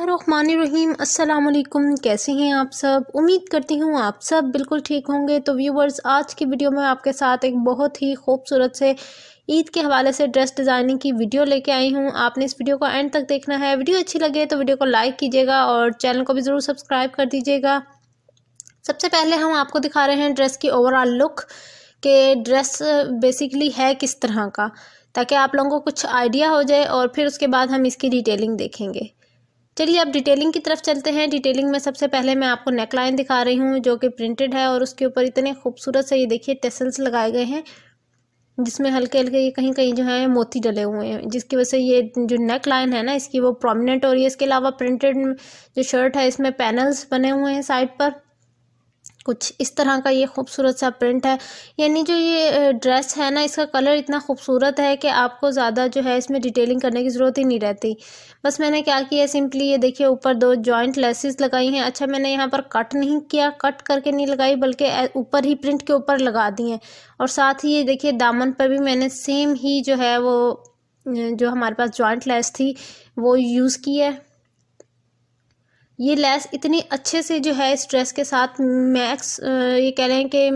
अस्सलाम वालेकुम कैसे हैं आप सब उम्मीद करती हूँ आप सब बिल्कुल ठीक होंगे तो व्यूवर्स आज की वीडियो में आपके साथ एक बहुत ही खूबसूरत से ईद के हवाले से ड्रेस डिज़ाइनिंग की वीडियो लेके आई हूँ आपने इस वीडियो को एंड तक देखना है वीडियो अच्छी लगे तो वीडियो को लाइक कीजिएगा और चैनल को भी ज़रूर सब्सक्राइब कर दीजिएगा सबसे पहले हम आपको दिखा रहे हैं ड्रेस की ओवरऑल लुक के ड्रेस बेसिकली है किस तरह का ताकि आप लोगों को कुछ आइडिया हो जाए और फिर उसके बाद हम इसकी डिटेलिंग देखेंगे चलिए अब डिटेलिंग की तरफ चलते हैं डिटेलिंग में सबसे पहले मैं आपको नेकलाइन दिखा रही हूँ जो कि प्रिंटेड है और उसके ऊपर इतने खूबसूरत से ये देखिए टेसल्स लगाए गए हैं जिसमें हल्के हल्के ये कहीं कहीं जो है मोती डले हुए हैं जिसकी वजह से ये जो नेक लाइन है ना इसकी वो प्रोमिनेंट और ये इसके अलावा प्रिंटेड जो शर्ट है इसमें पैनल्स बने हुए हैं साइड पर कुछ इस तरह का ये खूबसूरत सा प्रिंट है यानी जो ये ड्रेस है ना इसका कलर इतना खूबसूरत है कि आपको ज़्यादा जो है इसमें डिटेलिंग करने की ज़रूरत ही नहीं रहती बस मैंने क्या किया सिंपली ये देखिए ऊपर दो जॉइंट लेसेस लगाई हैं अच्छा मैंने यहाँ पर कट नहीं किया कट करके नहीं लगाई बल्कि ऊपर ही प्रिंट के ऊपर लगा दी हैं और साथ ही ये देखिए दामन पर भी मैंने सेम ही जो है वो जो हमारे पास जॉइंट लेस थी वो यूज़ की है ये लैस इतनी अच्छे से जो है इस ड्रेस के साथ मैक्स ये कह रहे हैं कि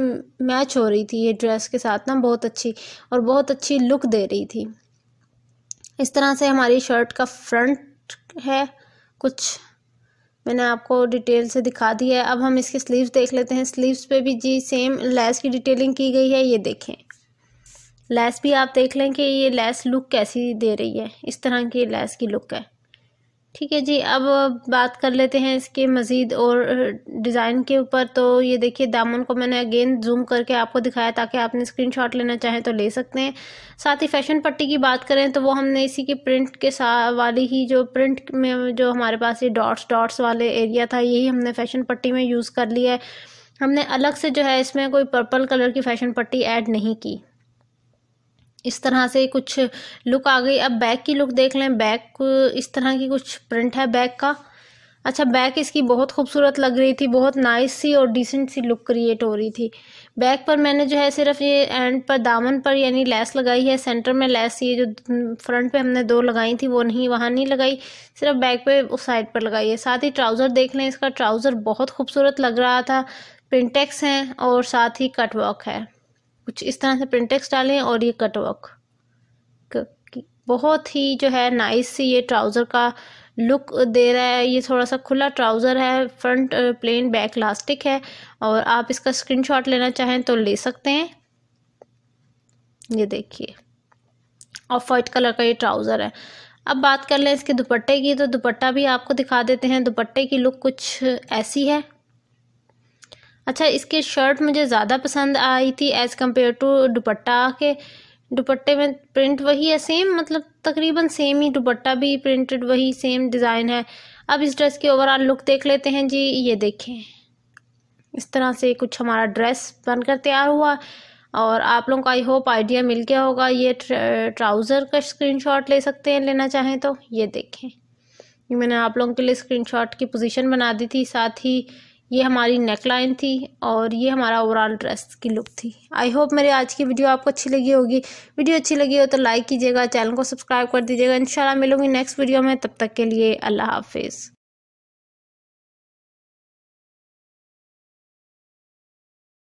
मैच हो रही थी ये ड्रेस के साथ ना बहुत अच्छी और बहुत अच्छी लुक दे रही थी इस तरह से हमारी शर्ट का फ्रंट है कुछ मैंने आपको डिटेल से दिखा दी है अब हम इसके स्लीव्स देख लेते हैं स्लीव्स पे भी जी सेम लैस की डिटेलिंग की गई है ये देखें लैस भी आप देख लें कि ये लैस लुक कैसी दे रही है इस तरह की लैस की लुक है ठीक है जी अब बात कर लेते हैं इसके मज़ीद और डिज़ाइन के ऊपर तो ये देखिए दामन को मैंने अगेन जूम करके आपको दिखाया ताकि आपने स्क्रीनशॉट लेना चाहें तो ले सकते हैं साथ ही फैशन पट्टी की बात करें तो वो हमने इसी के प्रिंट के सा वाली ही जो प्रिंट में जो हमारे पास ये डॉट्स डॉट्स वाले एरिया था यही हमने फैशन पट्टी में यूज़ कर लिया है हमने अलग से जो है इसमें कोई पर्पल कलर की फैशन पट्टी ऐड नहीं की इस तरह से कुछ लुक आ गई अब बैक की लुक देख लें बैक इस तरह की कुछ प्रिंट है बैक का अच्छा बैक इसकी बहुत खूबसूरत लग रही थी बहुत नाइस सी और डिसेंट सी लुक क्रिएट हो रही थी बैक पर मैंने जो है सिर्फ ये एंड पर दामन पर यानी लेस लगाई है सेंटर में लैस ये जो फ्रंट पे हमने दो लगाई थी वो नहीं वहाँ नहीं लगाई सिर्फ बैक पे उस साइड पर लगाई है साथ ही ट्राउज़र देख लें इसका ट्राउज़र बहुत खूबसूरत लग रहा था प्रिंटेक्स हैं और साथ ही कटवॉक है कुछ इस तरह से प्रिंटेक्स डालें और ये कटवर्क बहुत ही जो है नाइस सी ये ट्राउज़र का लुक दे रहा है ये थोड़ा सा खुला ट्राउज़र है फ्रंट प्लेन बैक लास्टिक है और आप इसका स्क्रीनशॉट लेना चाहें तो ले सकते हैं ये देखिए ऑफ वाइट कलर का ये ट्राउज़र है अब बात कर लें इसके दुपट्टे की तो दुपट्टा भी आपको दिखा देते हैं दुपट्टे की लुक कुछ ऐसी है अच्छा इसके शर्ट मुझे ज़्यादा पसंद आई थी एज़ कम्पेयर टू दुपट्टा के दुपट्टे में प्रिंट वही है सेम मतलब तकरीबन सेम ही दुपट्टा भी प्रिंटेड वही सेम डिज़ाइन है अब इस ड्रेस की ओवरऑल लुक देख लेते हैं जी ये देखें इस तरह से कुछ हमारा ड्रेस बनकर तैयार हुआ और आप लोगों को आई होप आइडिया मिल गया होगा ये ट्राउज़र का स्क्रीनशॉट ले सकते हैं लेना चाहें तो ये देखें मैंने आप लोगों के लिए स्क्रीनशॉट की पोजीशन बना दी थी साथ ही ये हमारी नेक लाइन थी और ये हमारा ओवरऑल ड्रेस की लुक थी आई होप मेरी आज की वीडियो आपको अच्छी लगी होगी वीडियो अच्छी लगी हो तो लाइक कीजिएगा चैनल को सब्सक्राइब कर दीजिएगा इंशाल्लाह मिलूंगी नेक्स्ट वीडियो में तब तक के लिए अल्लाह हाफिज़